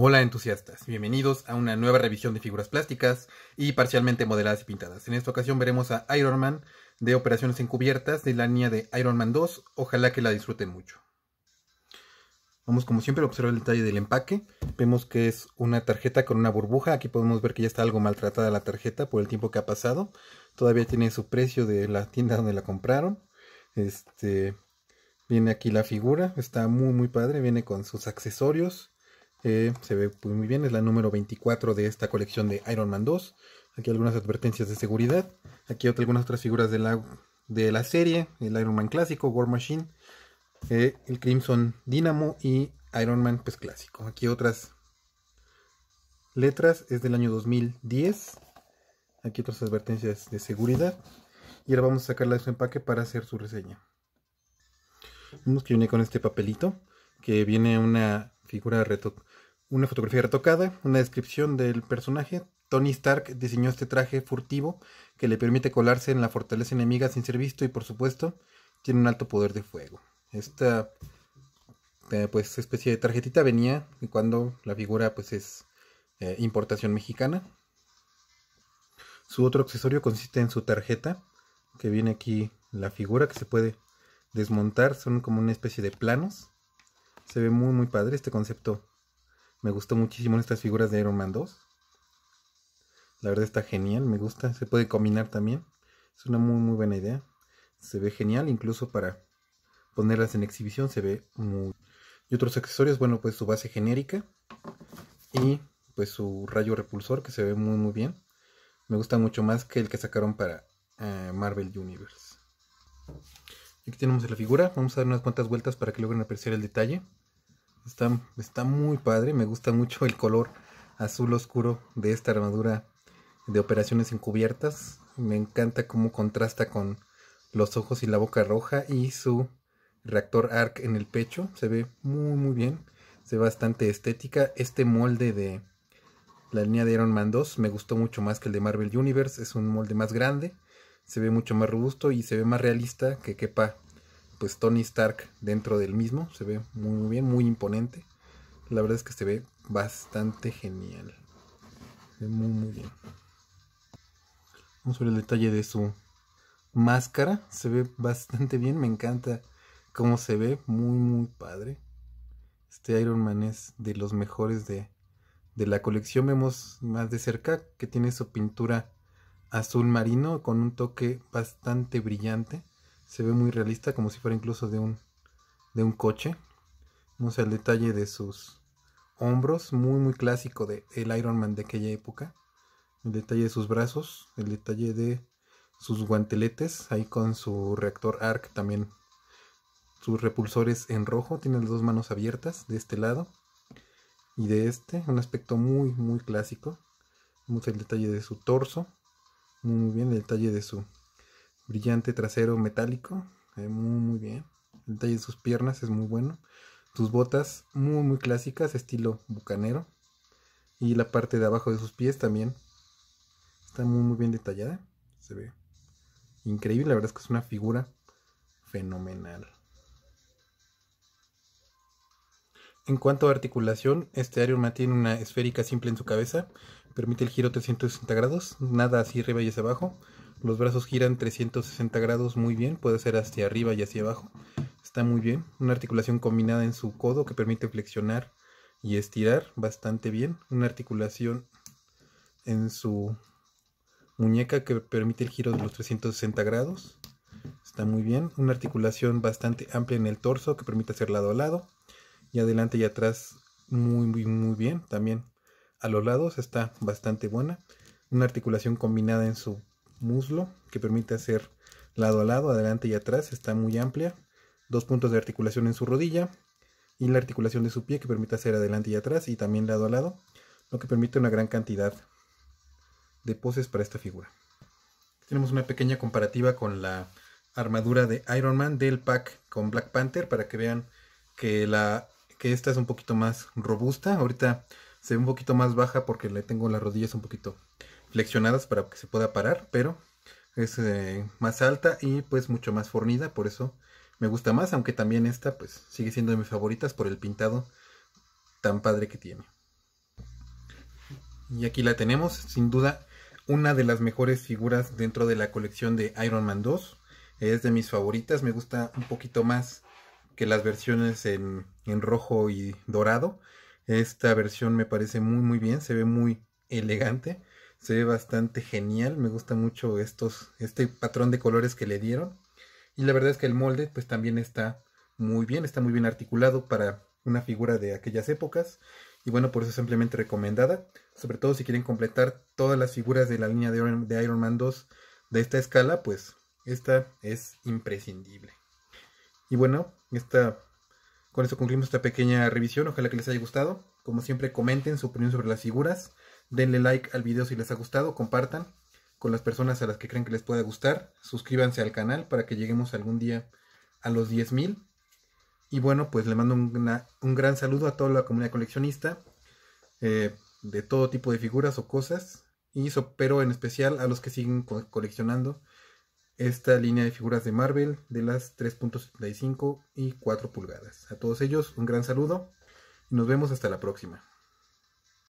Hola entusiastas, bienvenidos a una nueva revisión de figuras plásticas y parcialmente modeladas y pintadas. En esta ocasión veremos a Iron Man de Operaciones Encubiertas de la línea de Iron Man 2, ojalá que la disfruten mucho. Vamos como siempre a observar el detalle del empaque, vemos que es una tarjeta con una burbuja, aquí podemos ver que ya está algo maltratada la tarjeta por el tiempo que ha pasado, todavía tiene su precio de la tienda donde la compraron, este, viene aquí la figura, está muy muy padre, viene con sus accesorios, eh, se ve muy bien, es la número 24 de esta colección de Iron Man 2. Aquí algunas advertencias de seguridad. Aquí algunas otras figuras de la, de la serie. El Iron Man clásico, War Machine. Eh, el Crimson Dynamo y Iron Man pues clásico. Aquí otras letras. Es del año 2010. Aquí otras advertencias de seguridad. Y ahora vamos a sacarla de su empaque para hacer su reseña. Vemos que viene con este papelito. Que viene una figura reto una fotografía retocada, una descripción del personaje. Tony Stark diseñó este traje furtivo que le permite colarse en la fortaleza enemiga sin ser visto y por supuesto tiene un alto poder de fuego. Esta eh, pues especie de tarjetita venía cuando la figura pues es eh, importación mexicana. Su otro accesorio consiste en su tarjeta que viene aquí la figura que se puede desmontar, son como una especie de planos. Se ve muy muy padre este concepto me gustó muchísimo estas figuras de Iron Man 2. La verdad está genial, me gusta. Se puede combinar también. Es una muy muy buena idea. Se ve genial, incluso para ponerlas en exhibición se ve muy... Y otros accesorios, bueno, pues su base genérica y pues su rayo repulsor que se ve muy muy bien. Me gusta mucho más que el que sacaron para eh, Marvel Universe. Aquí tenemos la figura, vamos a dar unas cuantas vueltas para que logren apreciar el detalle. Está, muy padre, me gusta mucho el color azul oscuro de esta armadura de operaciones encubiertas. Me encanta cómo contrasta con los ojos y la boca roja y su reactor arc en el pecho. Se ve muy muy bien, se ve bastante estética. Este molde de la línea de Iron Man 2 me gustó mucho más que el de Marvel Universe. Es un molde más grande, se ve mucho más robusto y se ve más realista que quepa pues Tony Stark dentro del mismo. Se ve muy, muy bien, muy imponente. La verdad es que se ve bastante genial. Se ve muy, muy bien. Vamos a ver el detalle de su máscara. Se ve bastante bien. Me encanta cómo se ve. Muy, muy padre. Este Iron Man es de los mejores de, de la colección. Vemos más de cerca que tiene su pintura azul marino con un toque bastante brillante se ve muy realista, como si fuera incluso de un, de un coche. No sé, el detalle de sus hombros, muy muy clásico de el Iron Man de aquella época. El detalle de sus brazos, el detalle de sus guanteletes, ahí con su reactor ARC también. Sus repulsores en rojo, tiene las dos manos abiertas de este lado y de este, un aspecto muy muy clásico. mucho el detalle de su torso, muy bien, el detalle de su brillante trasero metálico, muy muy bien. El detalle de sus piernas es muy bueno. Sus botas muy muy clásicas, estilo bucanero. Y la parte de abajo de sus pies también está muy muy bien detallada. Se ve increíble, la verdad es que es una figura fenomenal. En cuanto a articulación, este área mantiene tiene una esférica simple en su cabeza, permite el giro 360 grados, nada así arriba y hacia abajo. Los brazos giran 360 grados muy bien, puede ser hacia arriba y hacia abajo. Está muy bien. Una articulación combinada en su codo que permite flexionar y estirar bastante bien. Una articulación en su muñeca que permite el giro de los 360 grados. Está muy bien. Una articulación bastante amplia en el torso que permite hacer lado a lado. Y adelante y atrás muy, muy, muy bien. También a los lados está bastante buena. Una articulación combinada en su muslo que permite hacer lado a lado, adelante y atrás, está muy amplia. Dos puntos de articulación en su rodilla y la articulación de su pie que permite hacer adelante y atrás y también lado a lado, lo que permite una gran cantidad de poses para esta figura. Tenemos una pequeña comparativa con la armadura de Iron Man del pack con Black Panther para que vean que, la, que esta es un poquito más robusta. Ahorita se ve un poquito más baja porque le tengo las rodillas un poquito flexionadas para que se pueda parar, pero es eh, más alta y pues mucho más fornida, por eso me gusta más, aunque también esta pues sigue siendo de mis favoritas por el pintado tan padre que tiene. Y aquí la tenemos, sin duda una de las mejores figuras dentro de la colección de Iron Man 2. Es de mis favoritas, me gusta un poquito más que las versiones en, en rojo y dorado. Esta versión me parece muy muy bien, se ve muy elegante. Se ve bastante genial, me gusta mucho estos, este patrón de colores que le dieron. Y la verdad es que el molde pues también está muy bien, está muy bien articulado para una figura de aquellas épocas. Y bueno, por eso es simplemente recomendada, sobre todo si quieren completar todas las figuras de la línea de Iron, Man 2 de esta escala, pues esta es imprescindible. Y bueno, con esto concluimos esta pequeña revisión. Ojalá que les haya gustado. Como siempre, comenten su opinión sobre las figuras denle like al video si les ha gustado, compartan con las personas a las que creen que les pueda gustar, suscríbanse al canal para que lleguemos algún día a los 10.000. Y bueno, pues le mando un gran saludo a toda la comunidad coleccionista eh, de todo tipo de figuras o cosas, y pero en especial a los que siguen coleccionando esta línea de figuras de Marvel de las 3.75 y 4 pulgadas. A todos ellos un gran saludo y nos vemos hasta la próxima.